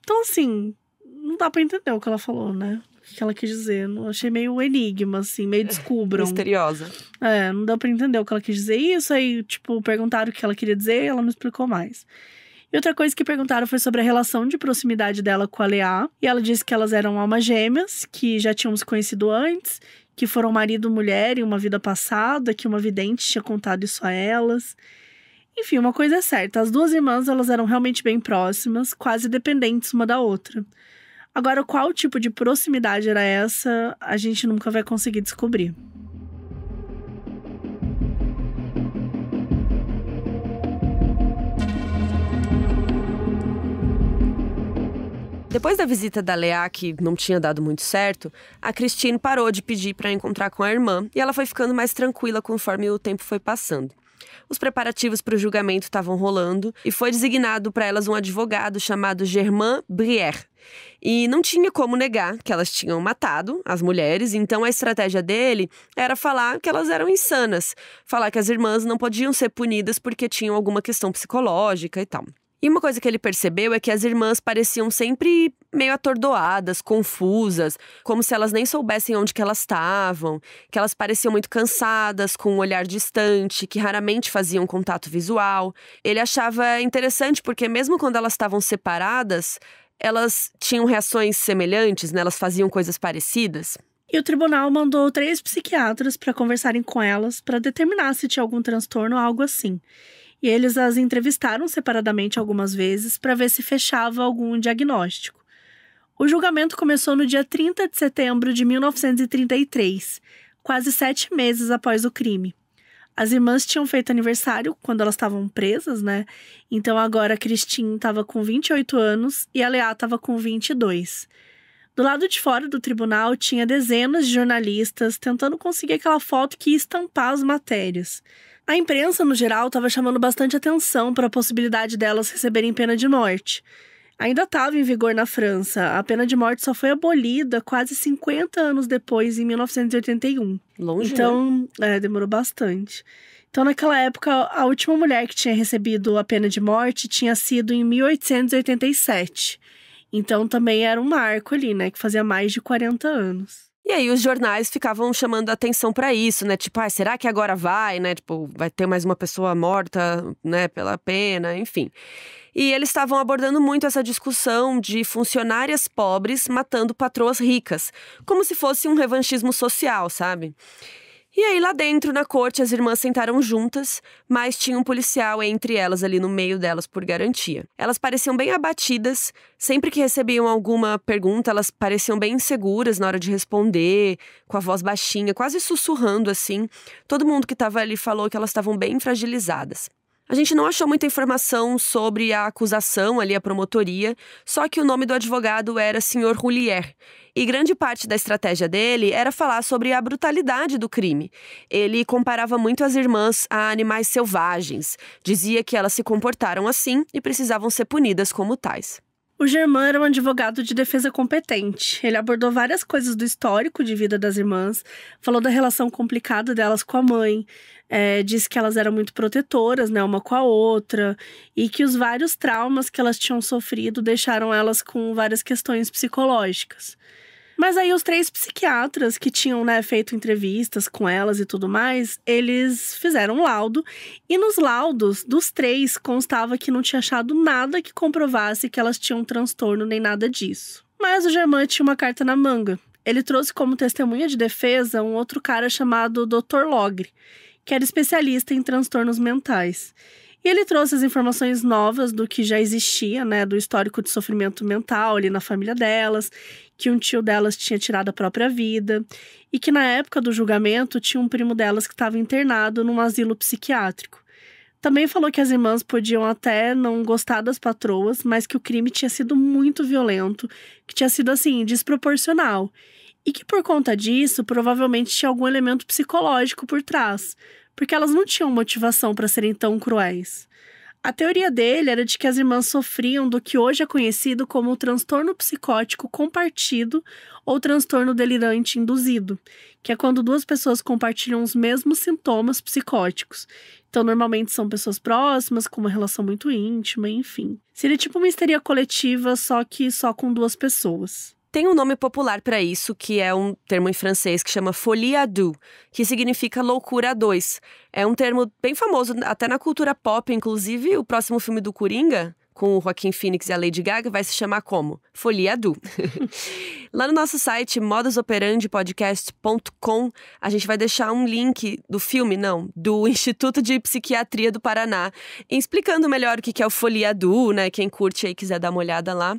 Então, assim, não dá para entender o que ela falou, né? o que ela quis dizer. Eu achei meio enigma, assim, meio descubram. Misteriosa. É, não deu pra entender o que ela quis dizer. Isso aí, tipo, perguntaram o que ela queria dizer e ela não explicou mais. E outra coisa que perguntaram foi sobre a relação de proximidade dela com a Leá. E ela disse que elas eram almas gêmeas, que já tinham se conhecido antes, que foram marido e mulher em uma vida passada, que uma vidente tinha contado isso a elas. Enfim, uma coisa é certa, as duas irmãs elas eram realmente bem próximas, quase dependentes uma da outra. Agora, qual tipo de proximidade era essa, a gente nunca vai conseguir descobrir. Depois da visita da Leá, que não tinha dado muito certo, a Christine parou de pedir para encontrar com a irmã e ela foi ficando mais tranquila conforme o tempo foi passando os preparativos para o julgamento estavam rolando e foi designado para elas um advogado chamado Germain Brière. E não tinha como negar que elas tinham matado as mulheres, então a estratégia dele era falar que elas eram insanas, falar que as irmãs não podiam ser punidas porque tinham alguma questão psicológica e tal. E uma coisa que ele percebeu é que as irmãs pareciam sempre meio atordoadas, confusas, como se elas nem soubessem onde que elas estavam, que elas pareciam muito cansadas, com um olhar distante, que raramente faziam contato visual. Ele achava interessante porque mesmo quando elas estavam separadas, elas tinham reações semelhantes, né? elas faziam coisas parecidas. E o tribunal mandou três psiquiatras para conversarem com elas para determinar se tinha algum transtorno ou algo assim e eles as entrevistaram separadamente algumas vezes para ver se fechava algum diagnóstico. O julgamento começou no dia 30 de setembro de 1933, quase sete meses após o crime. As irmãs tinham feito aniversário quando elas estavam presas, né? Então agora a Christine estava com 28 anos e a Leá estava com 22. Do lado de fora do tribunal tinha dezenas de jornalistas tentando conseguir aquela foto que ia estampar as matérias. A imprensa, no geral, estava chamando bastante atenção para a possibilidade delas receberem pena de morte. Ainda estava em vigor na França. A pena de morte só foi abolida quase 50 anos depois, em 1981. Longe. Então, né? é, demorou bastante. Então, naquela época, a última mulher que tinha recebido a pena de morte tinha sido em 1887. Então, também era um marco ali, né? Que fazia mais de 40 anos. E aí os jornais ficavam chamando atenção para isso, né? Tipo, ah, será que agora vai, né? Tipo, vai ter mais uma pessoa morta, né, pela pena, enfim. E eles estavam abordando muito essa discussão de funcionárias pobres matando patroas ricas, como se fosse um revanchismo social, sabe? E aí, lá dentro, na corte, as irmãs sentaram juntas, mas tinha um policial entre elas ali no meio delas por garantia. Elas pareciam bem abatidas, sempre que recebiam alguma pergunta, elas pareciam bem inseguras na hora de responder, com a voz baixinha, quase sussurrando assim. Todo mundo que estava ali falou que elas estavam bem fragilizadas. A gente não achou muita informação sobre a acusação ali, a promotoria, só que o nome do advogado era Sr. Rulier. E grande parte da estratégia dele era falar sobre a brutalidade do crime. Ele comparava muito as irmãs a animais selvagens, dizia que elas se comportaram assim e precisavam ser punidas como tais. O Germain era um advogado de defesa competente. Ele abordou várias coisas do histórico de vida das irmãs, falou da relação complicada delas com a mãe, é, disse que elas eram muito protetoras, né, uma com a outra, e que os vários traumas que elas tinham sofrido deixaram elas com várias questões psicológicas. Mas aí os três psiquiatras que tinham né, feito entrevistas com elas e tudo mais, eles fizeram um laudo e nos laudos dos três constava que não tinha achado nada que comprovasse que elas tinham transtorno nem nada disso. Mas o Germain tinha uma carta na manga. Ele trouxe como testemunha de defesa um outro cara chamado Dr. Logre, que era especialista em transtornos mentais. E ele trouxe as informações novas do que já existia, né, do histórico de sofrimento mental ali na família delas, que um tio delas tinha tirado a própria vida, e que na época do julgamento tinha um primo delas que estava internado num asilo psiquiátrico. Também falou que as irmãs podiam até não gostar das patroas, mas que o crime tinha sido muito violento, que tinha sido assim, desproporcional, e que por conta disso, provavelmente tinha algum elemento psicológico por trás, porque elas não tinham motivação para serem tão cruéis. A teoria dele era de que as irmãs sofriam do que hoje é conhecido como transtorno psicótico compartido ou transtorno delirante induzido, que é quando duas pessoas compartilham os mesmos sintomas psicóticos. Então, normalmente são pessoas próximas, com uma relação muito íntima, enfim. Seria tipo uma histeria coletiva, só que só com duas pessoas. Tem um nome popular para isso, que é um termo em francês que chama folie à deux, que significa loucura a dois. É um termo bem famoso até na cultura pop, inclusive o próximo filme do Coringa, com o Joaquim Phoenix e a Lady Gaga vai se chamar como? Folia Du. Lá no nosso site modusoperandipodcast.com, a gente vai deixar um link do filme, não, do Instituto de Psiquiatria do Paraná, explicando melhor o que é o Folia Du, né? Quem curte aí quiser dar uma olhada lá.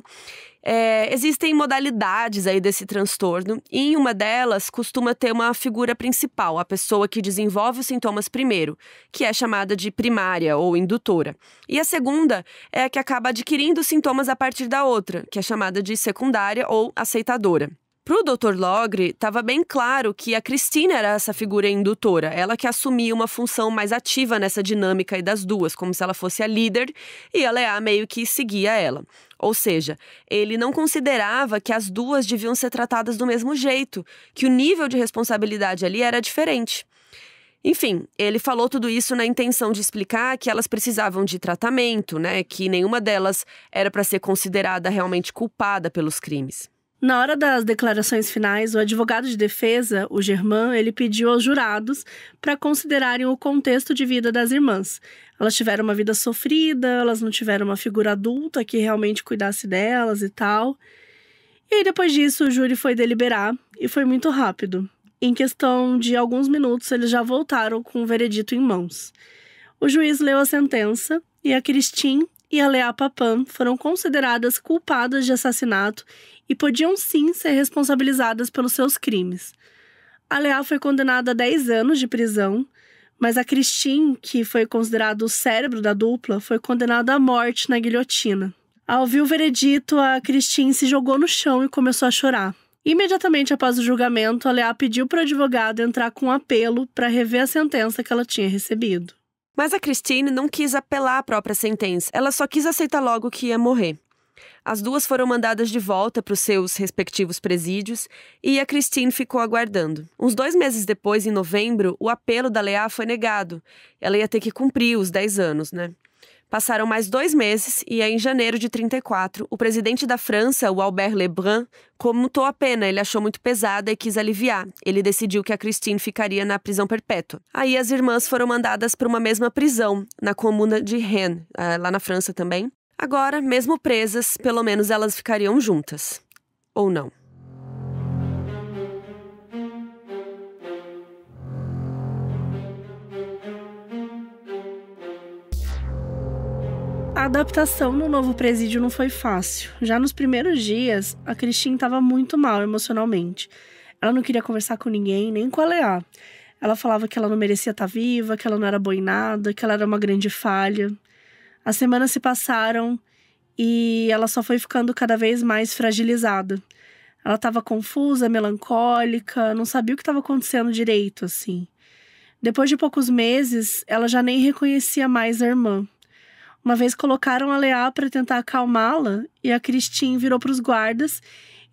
É, existem modalidades aí desse transtorno, e em uma delas costuma ter uma figura principal, a pessoa que desenvolve os sintomas primeiro, que é chamada de primária ou indutora. E a segunda é a que acaba adquirindo sintomas a partir da outra, que é chamada de secundária ou aceitadora. Para o Dr. Logre, estava bem claro que a Cristina era essa figura indutora, ela que assumia uma função mais ativa nessa dinâmica aí das duas, como se ela fosse a líder e ela é a meio que seguia ela. Ou seja, ele não considerava que as duas deviam ser tratadas do mesmo jeito, que o nível de responsabilidade ali era diferente. Enfim, ele falou tudo isso na intenção de explicar que elas precisavam de tratamento, né? Que nenhuma delas era para ser considerada realmente culpada pelos crimes. Na hora das declarações finais, o advogado de defesa, o Germán, ele pediu aos jurados para considerarem o contexto de vida das irmãs elas tiveram uma vida sofrida, elas não tiveram uma figura adulta que realmente cuidasse delas e tal. E aí, depois disso, o júri foi deliberar e foi muito rápido. Em questão de alguns minutos, eles já voltaram com o veredito em mãos. O juiz leu a sentença e a Christine e a Lea Papan foram consideradas culpadas de assassinato e podiam sim ser responsabilizadas pelos seus crimes. A Lea foi condenada a 10 anos de prisão mas a Christine, que foi considerado o cérebro da dupla, foi condenada à morte na guilhotina. Ao ouvir o veredito, a Christine se jogou no chão e começou a chorar. Imediatamente após o julgamento, a Leá pediu para o advogado entrar com um apelo para rever a sentença que ela tinha recebido. Mas a Christine não quis apelar à própria sentença, ela só quis aceitar logo que ia morrer. As duas foram mandadas de volta para os seus respectivos presídios e a Christine ficou aguardando. Uns dois meses depois, em novembro, o apelo da Leá foi negado. Ela ia ter que cumprir os 10 anos, né? Passaram mais dois meses e aí, é em janeiro de 34, o presidente da França, o Albert Lebrun, comutou a pena. Ele achou muito pesada e quis aliviar. Ele decidiu que a Christine ficaria na prisão perpétua. Aí as irmãs foram mandadas para uma mesma prisão, na comuna de Rennes, eh, lá na França também. Agora, mesmo presas, pelo menos elas ficariam juntas. Ou não. A adaptação no novo presídio não foi fácil. Já nos primeiros dias, a Cristina estava muito mal emocionalmente. Ela não queria conversar com ninguém, nem com a Leá. Ela falava que ela não merecia estar tá viva, que ela não era boa em nada, que ela era uma grande falha. As semanas se passaram e ela só foi ficando cada vez mais fragilizada. Ela estava confusa, melancólica, não sabia o que estava acontecendo direito, assim. Depois de poucos meses, ela já nem reconhecia mais a irmã. Uma vez colocaram a Leá para tentar acalmá-la e a Christine virou para os guardas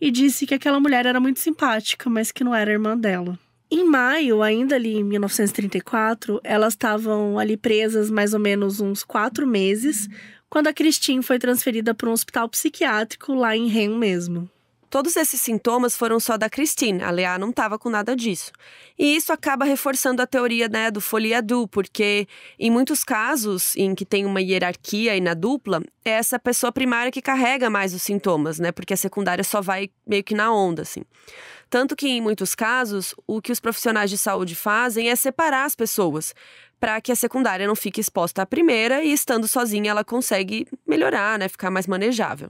e disse que aquela mulher era muito simpática, mas que não era irmã dela. Em maio, ainda ali em 1934, elas estavam ali presas mais ou menos uns quatro meses, quando a Christine foi transferida para um hospital psiquiátrico lá em Ren mesmo. Todos esses sintomas foram só da Christine, a Lea não estava com nada disso. E isso acaba reforçando a teoria né, do folia du, porque em muitos casos em que tem uma hierarquia e na dupla, é essa pessoa primária que carrega mais os sintomas, né? Porque a secundária só vai meio que na onda, assim. Tanto que, em muitos casos, o que os profissionais de saúde fazem é separar as pessoas, para que a secundária não fique exposta à primeira e, estando sozinha, ela consegue melhorar, né, ficar mais manejável.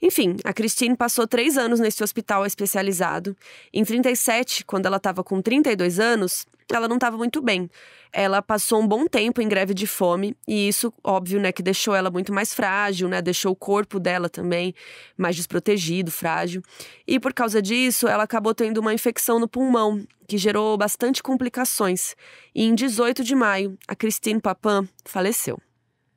Enfim, a Christine passou três anos nesse hospital especializado. Em 37, quando ela estava com 32 anos, ela não estava muito bem ela passou um bom tempo em greve de fome e isso, óbvio, né, que deixou ela muito mais frágil, né, deixou o corpo dela também mais desprotegido, frágil. E por causa disso, ela acabou tendo uma infecção no pulmão, que gerou bastante complicações. E em 18 de maio, a Christine Papin faleceu.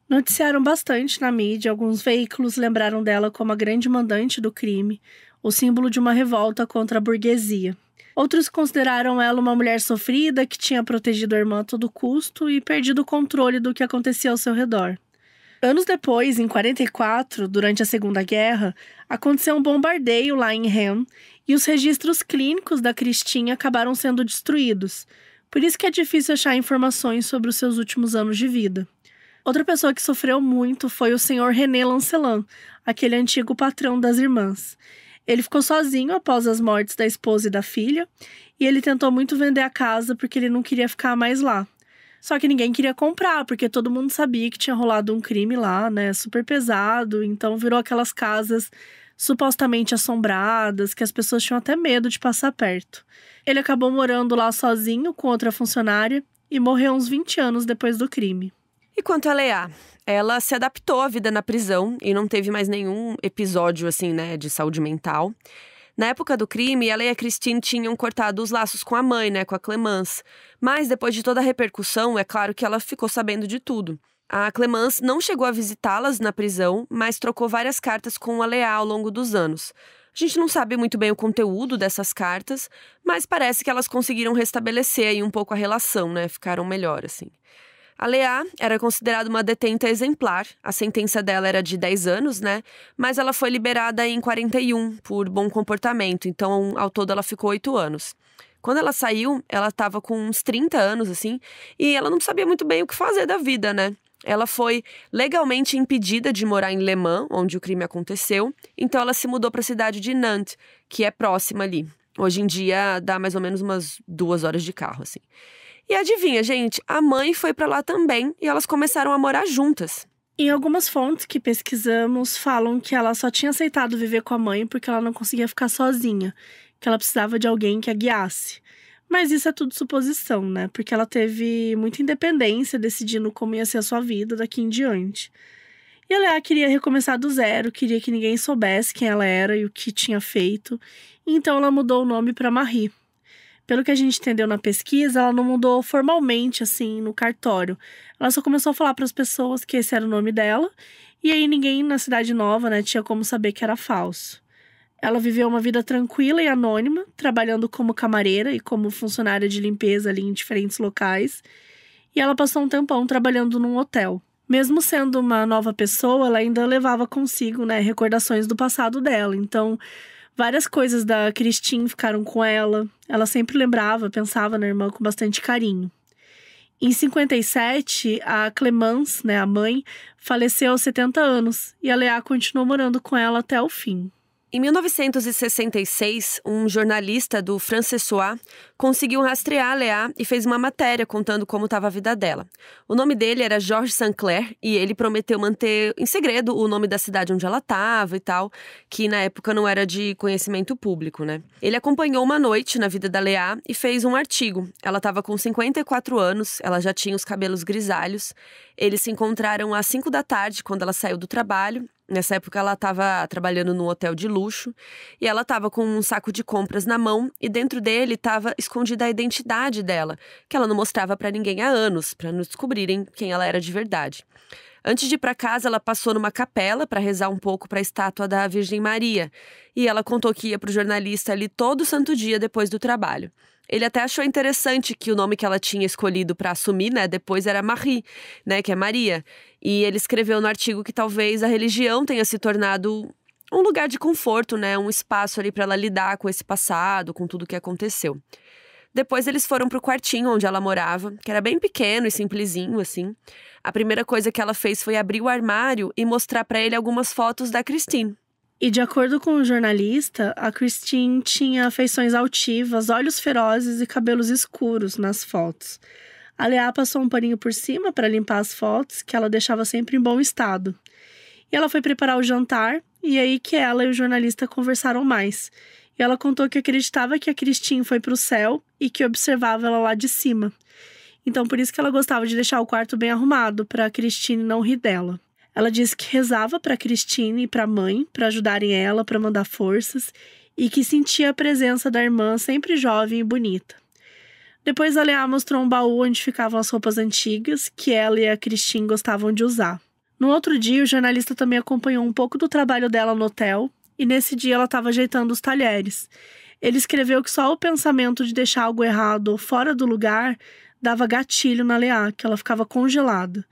Noticiaram bastante na mídia, alguns veículos lembraram dela como a grande mandante do crime, o símbolo de uma revolta contra a burguesia. Outros consideraram ela uma mulher sofrida que tinha protegido a irmã a todo custo e perdido o controle do que acontecia ao seu redor. Anos depois, em 44, durante a Segunda Guerra, aconteceu um bombardeio lá em Rennes e os registros clínicos da Cristina acabaram sendo destruídos. Por isso que é difícil achar informações sobre os seus últimos anos de vida. Outra pessoa que sofreu muito foi o senhor René Lancelin, aquele antigo patrão das irmãs. Ele ficou sozinho após as mortes da esposa e da filha, e ele tentou muito vender a casa porque ele não queria ficar mais lá. Só que ninguém queria comprar, porque todo mundo sabia que tinha rolado um crime lá, né? Super pesado. Então virou aquelas casas supostamente assombradas, que as pessoas tinham até medo de passar perto. Ele acabou morando lá sozinho com outra funcionária e morreu uns 20 anos depois do crime. E quanto a Leá? ela se adaptou à vida na prisão e não teve mais nenhum episódio assim, né, de saúde mental. Na época do crime, ela e a Christine tinham cortado os laços com a mãe, né, com a Clemence. Mas depois de toda a repercussão, é claro que ela ficou sabendo de tudo. A Clemence não chegou a visitá-las na prisão, mas trocou várias cartas com a Leá ao longo dos anos. A gente não sabe muito bem o conteúdo dessas cartas, mas parece que elas conseguiram restabelecer aí um pouco a relação, né? Ficaram melhor assim. A Leá era considerada uma detenta exemplar, a sentença dela era de 10 anos, né? Mas ela foi liberada em 41 por bom comportamento, então ao todo ela ficou 8 anos. Quando ela saiu, ela estava com uns 30 anos, assim, e ela não sabia muito bem o que fazer da vida, né? Ela foi legalmente impedida de morar em Le Mans, onde o crime aconteceu, então ela se mudou para a cidade de Nantes, que é próxima ali. Hoje em dia dá mais ou menos umas duas horas de carro, assim. E adivinha, gente, a mãe foi para lá também e elas começaram a morar juntas. Em algumas fontes que pesquisamos, falam que ela só tinha aceitado viver com a mãe porque ela não conseguia ficar sozinha, que ela precisava de alguém que a guiasse. Mas isso é tudo suposição, né? Porque ela teve muita independência decidindo como ia ser a sua vida daqui em diante. E a queria recomeçar do zero, queria que ninguém soubesse quem ela era e o que tinha feito. Então ela mudou o nome para Marie, pelo que a gente entendeu na pesquisa, ela não mudou formalmente, assim, no cartório. Ela só começou a falar para as pessoas que esse era o nome dela, e aí ninguém na Cidade Nova, né, tinha como saber que era falso. Ela viveu uma vida tranquila e anônima, trabalhando como camareira e como funcionária de limpeza ali em diferentes locais. E ela passou um tempão trabalhando num hotel. Mesmo sendo uma nova pessoa, ela ainda levava consigo, né, recordações do passado dela. Então, Várias coisas da Christine ficaram com ela. Ela sempre lembrava, pensava na irmã com bastante carinho. Em 57, a Clemence, né, a mãe, faleceu aos 70 anos e a Leá continuou morando com ela até o fim. Em 1966, um jornalista do Francesois conseguiu rastrear a Leá e fez uma matéria contando como estava a vida dela. O nome dele era Georges Sinclair e ele prometeu manter em segredo o nome da cidade onde ela estava e tal, que na época não era de conhecimento público, né? Ele acompanhou uma noite na vida da Leá e fez um artigo. Ela estava com 54 anos, ela já tinha os cabelos grisalhos. Eles se encontraram às 5 da tarde quando ela saiu do trabalho Nessa época ela estava trabalhando num hotel de luxo e ela estava com um saco de compras na mão e dentro dele estava escondida a identidade dela, que ela não mostrava para ninguém há anos, para não descobrirem quem ela era de verdade. Antes de ir para casa, ela passou numa capela para rezar um pouco para a estátua da Virgem Maria. E ela contou que ia para o jornalista ali todo santo dia depois do trabalho. Ele até achou interessante que o nome que ela tinha escolhido para assumir, né, depois era Marie, né, que é Maria. E ele escreveu no artigo que talvez a religião tenha se tornado um lugar de conforto, né, um espaço ali para ela lidar com esse passado, com tudo que aconteceu. Depois eles foram pro quartinho onde ela morava, que era bem pequeno e simplesinho, assim. A primeira coisa que ela fez foi abrir o armário e mostrar para ele algumas fotos da Christine. E de acordo com o jornalista, a Christine tinha feições altivas, olhos ferozes e cabelos escuros nas fotos. A Leá passou um paninho por cima para limpar as fotos, que ela deixava sempre em bom estado. E ela foi preparar o jantar, e aí que ela e o jornalista conversaram mais. Ela contou que acreditava que a Cristina foi para o céu e que observava ela lá de cima. Então, por isso que ela gostava de deixar o quarto bem arrumado para a Cristine não rir dela. Ela disse que rezava para a Cristine e para a mãe para ajudarem ela, para mandar forças e que sentia a presença da irmã sempre jovem e bonita. Depois a Leá mostrou um baú onde ficavam as roupas antigas que ela e a Cristine gostavam de usar. No outro dia, o jornalista também acompanhou um pouco do trabalho dela no hotel e nesse dia ela estava ajeitando os talheres. Ele escreveu que só o pensamento de deixar algo errado ou fora do lugar dava gatilho na Leá, que ela ficava congelada.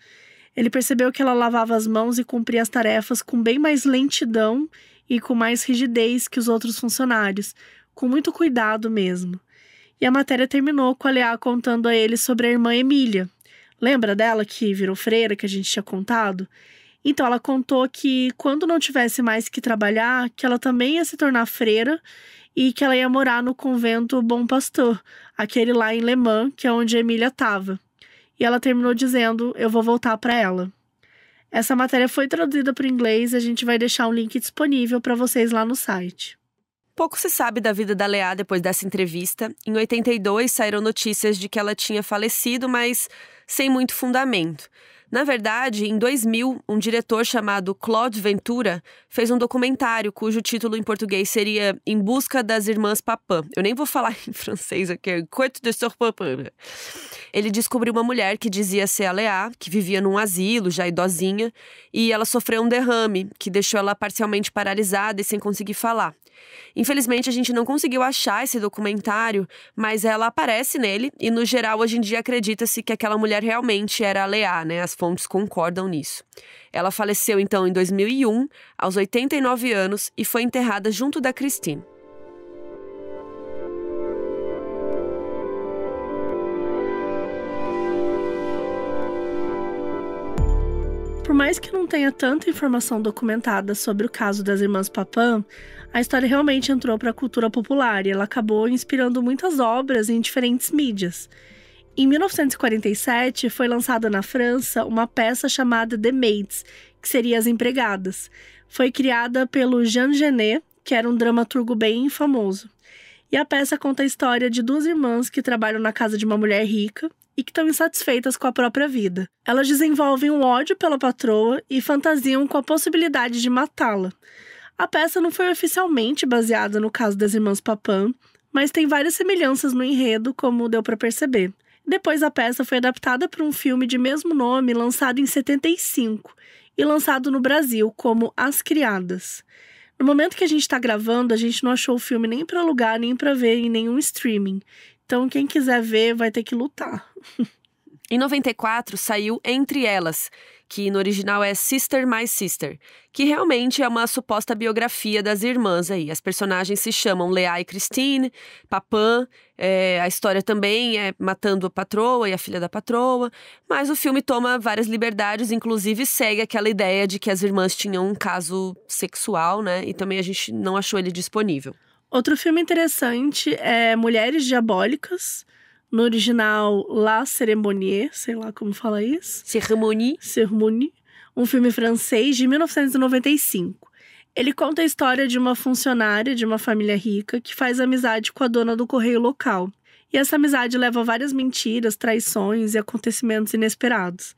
Ele percebeu que ela lavava as mãos e cumpria as tarefas com bem mais lentidão e com mais rigidez que os outros funcionários, com muito cuidado mesmo. E a matéria terminou com a Leá contando a ele sobre a irmã Emília. Lembra dela que virou freira que a gente tinha contado? Então ela contou que quando não tivesse mais que trabalhar, que ela também ia se tornar freira e que ela ia morar no convento Bom Pastor, aquele lá em Le Mans, que é onde Emília estava. E ela terminou dizendo: "Eu vou voltar para ela". Essa matéria foi traduzida para o inglês, a gente vai deixar um link disponível para vocês lá no site. Pouco se sabe da vida da Leá depois dessa entrevista. Em 82 saíram notícias de que ela tinha falecido, mas sem muito fundamento. Na verdade, em 2000, um diretor chamado Claude Ventura fez um documentário cujo título em português seria Em Busca das Irmãs Papin. Eu nem vou falar em francês aqui, é Coito de Sor Papin. Né? Ele descobriu uma mulher que dizia ser a Lea, que vivia num asilo, já idosinha, e ela sofreu um derrame que deixou ela parcialmente paralisada e sem conseguir falar. Infelizmente, a gente não conseguiu achar esse documentário, mas ela aparece nele e, no geral, hoje em dia acredita-se que aquela mulher realmente era a Lea, né? As fontes concordam nisso. Ela faleceu então em 2001, aos 89 anos, e foi enterrada junto da Christine. Por mais que não tenha tanta informação documentada sobre o caso das irmãs Papin, a história realmente entrou para a cultura popular e ela acabou inspirando muitas obras em diferentes mídias. Em 1947, foi lançada na França uma peça chamada The Maids, que seria As Empregadas. Foi criada pelo Jean Genet, que era um dramaturgo bem famoso. E a peça conta a história de duas irmãs que trabalham na casa de uma mulher rica e que estão insatisfeitas com a própria vida. Elas desenvolvem um ódio pela patroa e fantasiam com a possibilidade de matá-la. A peça não foi oficialmente baseada no caso das irmãs Papin, mas tem várias semelhanças no enredo, como deu para perceber. Depois a peça foi adaptada para um filme de mesmo nome lançado em 75 e lançado no Brasil como As Criadas. No momento que a gente está gravando, a gente não achou o filme nem para alugar, nem para ver em nenhum streaming. Então, quem quiser ver vai ter que lutar. Em 94 saiu Entre Elas, que no original é Sister My Sister, que realmente é uma suposta biografia das irmãs aí. As personagens se chamam Leá e Christine, Papan, é, a história também é matando a patroa e a filha da patroa, mas o filme toma várias liberdades, inclusive segue aquela ideia de que as irmãs tinham um caso sexual, né? E também a gente não achou ele disponível. Outro filme interessante é Mulheres Diabólicas no original, La Cérémonie, sei lá como fala isso. Cérémonie. Cérémonie, um filme francês de 1995. Ele conta a história de uma funcionária de uma família rica que faz amizade com a dona do correio local. E essa amizade leva a várias mentiras, traições e acontecimentos inesperados.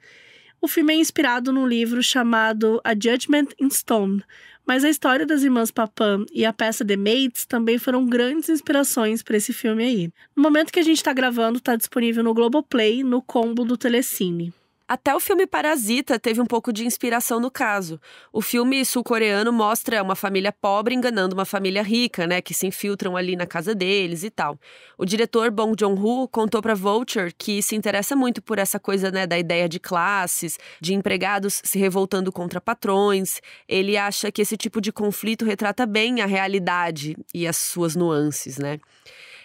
O filme é inspirado num livro chamado A Judgment in Stone, mas a história das irmãs Papam e a peça The Mates também foram grandes inspirações para esse filme aí. No momento que a gente está gravando, está disponível no Globoplay, no combo do Telecine. Até o filme Parasita teve um pouco de inspiração no caso. O filme sul-coreano mostra uma família pobre enganando uma família rica, né, que se infiltram ali na casa deles e tal. O diretor Bong Joon-ho contou para Vulture que se interessa muito por essa coisa, né, da ideia de classes, de empregados se revoltando contra patrões. Ele acha que esse tipo de conflito retrata bem a realidade e as suas nuances, né?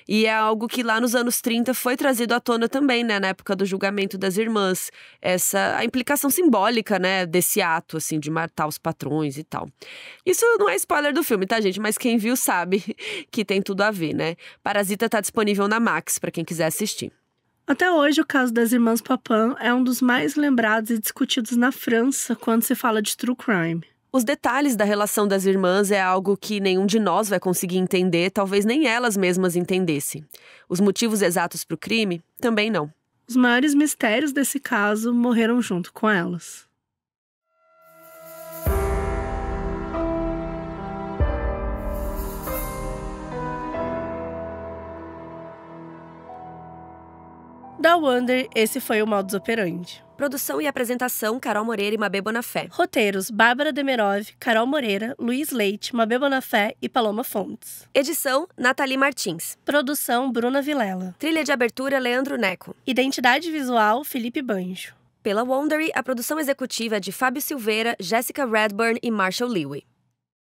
E é algo que lá nos anos 30 foi trazido à tona também, né, na época do julgamento das irmãs, essa a implicação simbólica, né, desse ato assim de matar os patrões e tal. Isso não é spoiler do filme, tá, gente, mas quem viu sabe que tem tudo a ver, né? Parasita tá disponível na Max para quem quiser assistir. Até hoje, o caso das irmãs Papin é um dos mais lembrados e discutidos na França quando se fala de true crime. Os detalhes da relação das irmãs é algo que nenhum de nós vai conseguir entender, talvez nem elas mesmas entendessem. Os motivos exatos para o crime também não. Os maiores mistérios desse caso morreram junto com elas. Da Wonder, esse foi o modus operandi. Produção e apresentação: Carol Moreira e Mabê Bonafé. Roteiros: Bárbara Demerov, Carol Moreira, Luiz Leite, Mabê Bonafé e Paloma Fontes. Edição: Nathalie Martins. Produção: Bruna Vilela. Trilha de abertura: Leandro Neco. Identidade visual: Felipe Banjo. Pela Wondery, a produção executiva é de Fábio Silveira, Jéssica Redburn e Marshall Lewy.